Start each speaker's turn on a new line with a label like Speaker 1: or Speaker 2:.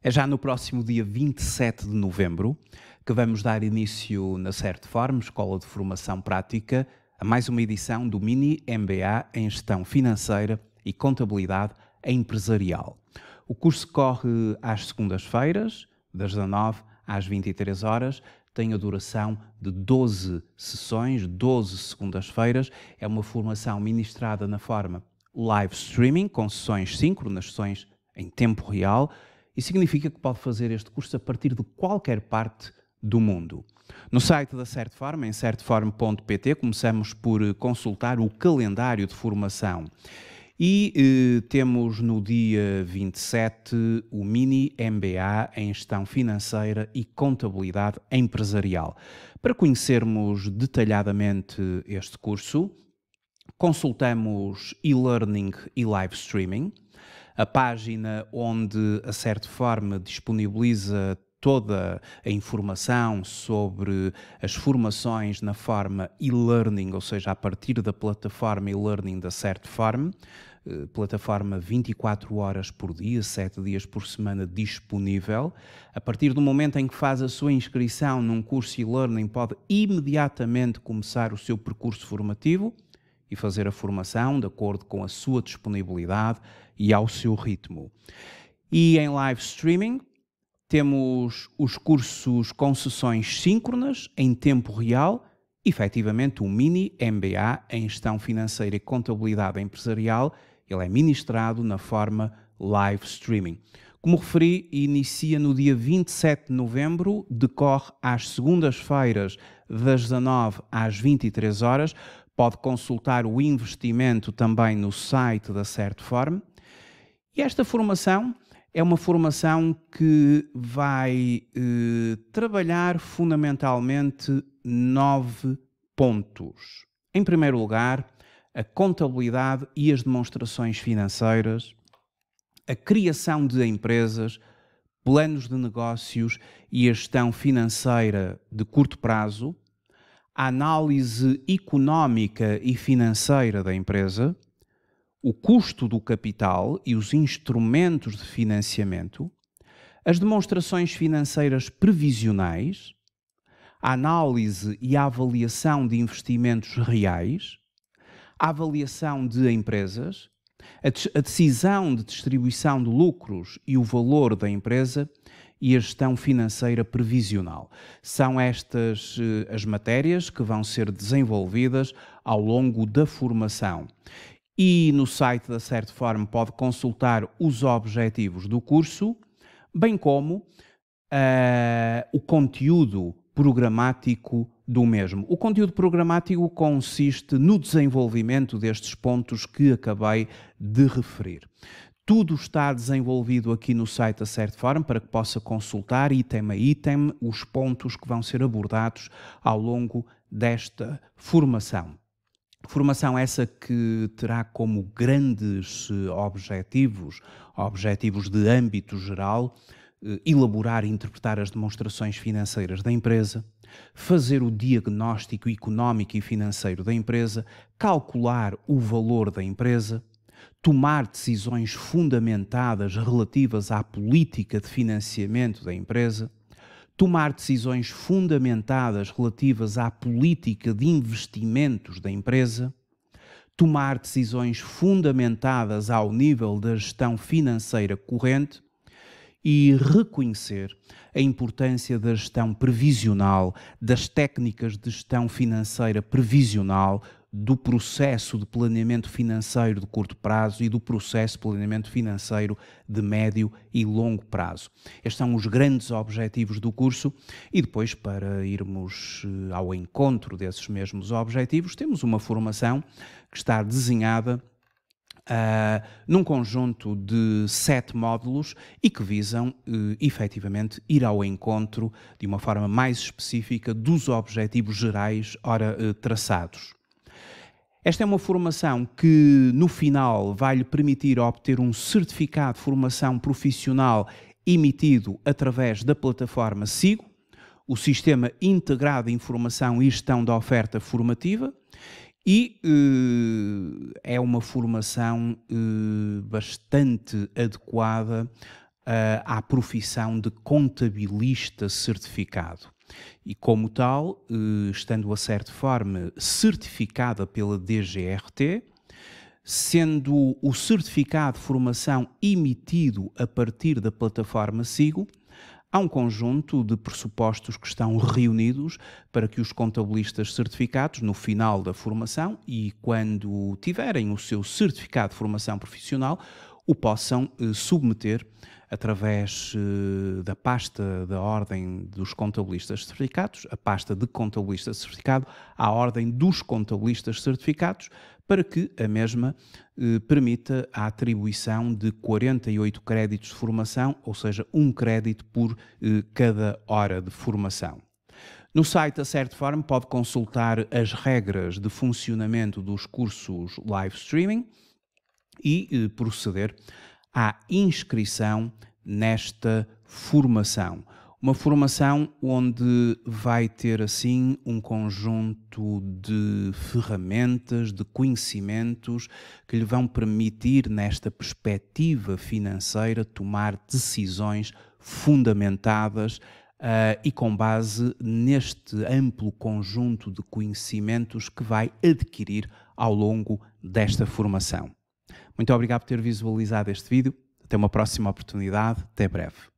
Speaker 1: É já no próximo dia 27 de novembro que vamos dar início na forma, Escola de Formação Prática, a mais uma edição do Mini MBA em Gestão Financeira e Contabilidade Empresarial. O curso corre às segundas-feiras, das 19 às 23 horas, tem a duração de 12 sessões, 12 segundas-feiras. É uma formação ministrada na forma live streaming, com sessões síncronas, sessões em tempo real e significa que pode fazer este curso a partir de qualquer parte do mundo. No site da Certform em certform.pt começamos por eh, consultar o calendário de formação. E eh, temos no dia 27 o Mini MBA em Gestão Financeira e Contabilidade Empresarial. Para conhecermos detalhadamente este curso, consultamos e-learning e live streaming a página onde a certa forma disponibiliza toda a informação sobre as formações na forma e-learning, ou seja, a partir da plataforma e-learning da forma, eh, plataforma 24 horas por dia, 7 dias por semana disponível. A partir do momento em que faz a sua inscrição num curso e-learning, pode imediatamente começar o seu percurso formativo e fazer a formação de acordo com a sua disponibilidade e ao seu ritmo. E em live streaming, temos os cursos com sessões síncronas em tempo real, efetivamente um mini MBA em Gestão Financeira e Contabilidade Empresarial, ele é ministrado na forma live streaming. Como referi, inicia no dia 27 de novembro, decorre às segundas-feiras das 19 às 23 horas. Pode consultar o investimento também no site da Certform. E esta formação é uma formação que vai eh, trabalhar fundamentalmente nove pontos. Em primeiro lugar, a contabilidade e as demonstrações financeiras, a criação de empresas, planos de negócios e a gestão financeira de curto prazo, a análise económica e financeira da empresa, o custo do capital e os instrumentos de financiamento, as demonstrações financeiras previsionais, a análise e a avaliação de investimentos reais, a avaliação de empresas, a, decisão de distribuição de lucros e o valor da empresa e a gestão financeira previsional. São estas eh, as matérias que vão ser desenvolvidas ao longo da formação. E no site da Certform pode consultar os objetivos do curso, bem como uh, o conteúdo programático do mesmo. O conteúdo programático consiste no desenvolvimento destes pontos que acabei de referir. Tudo está desenvolvido aqui no site da CertForum para que possa consultar item a item os pontos que vão ser abordados ao longo desta formação. Formação essa que terá como grandes eh, objetivos, objetivos de âmbito geral, eh, elaborar e interpretar as demonstrações financeiras da empresa, fazer o diagnóstico económico e financeiro da empresa, calcular o valor da empresa, tomar decisões fundamentadas relativas à política de financiamento da empresa, tomar decisões fundamentadas relativas à política de investimentos da empresa, tomar decisões fundamentadas ao nível da gestão financeira corrente e reconhecer a importância da gestão previsional, das técnicas de gestão financeira previsional do processo de planeamento financeiro de curto prazo e do processo de planeamento financeiro de médio e longo prazo. Estes são os grandes objetivos do curso e depois, para irmos eh, ao encontro desses mesmos objetivos, temos uma formação que está desenhada. Uh, num conjunto de sete módulos e que visam uh, efetivamente ir ao encontro de uma forma mais específica dos objetivos gerais ora uh, traçados. Esta é uma formação que, no final, vai lhe permitir obter um certificado de formação profissional emitido através da plataforma SIGO, o Sistema Integrado de Informação e Gestão da Oferta Formativa, e eh, é uma formação eh, bastante adequada eh, à profissão de contabilista certificado. E, como tal, eh, estando a certa forma certificada pela DGRT, sendo o certificado de formação emitido a partir da plataforma SIGO, há um conjunto de pressupostos que estão reunidos para que os contabilistas certificados, no final da formação e quando tiverem o seu certificado de formação profissional, o possam eh, submeter através eh, da pasta da Ordem dos Contabilistas Certificados, a pasta de Contabilista Certificado, à Ordem dos Contabilistas Certificados, para que a mesma eh, permita a atribuição de 48 créditos de formação, ou seja, um crédito por eh, cada hora de formação. No site, a Certform pode consultar as regras de funcionamento dos cursos live streaming e proceder à inscrição nesta formação. Uma formação onde vai ter assim um conjunto de ferramentas, de conhecimentos que lhe vão permitir, nesta perspectiva financeira, tomar decisões fundamentadas Uh, e com base neste amplo conjunto de conhecimentos que vai adquirir ao longo desta formação. Muito obrigado por ter visualizado este vídeo. Até uma próxima oportunidade. Até breve.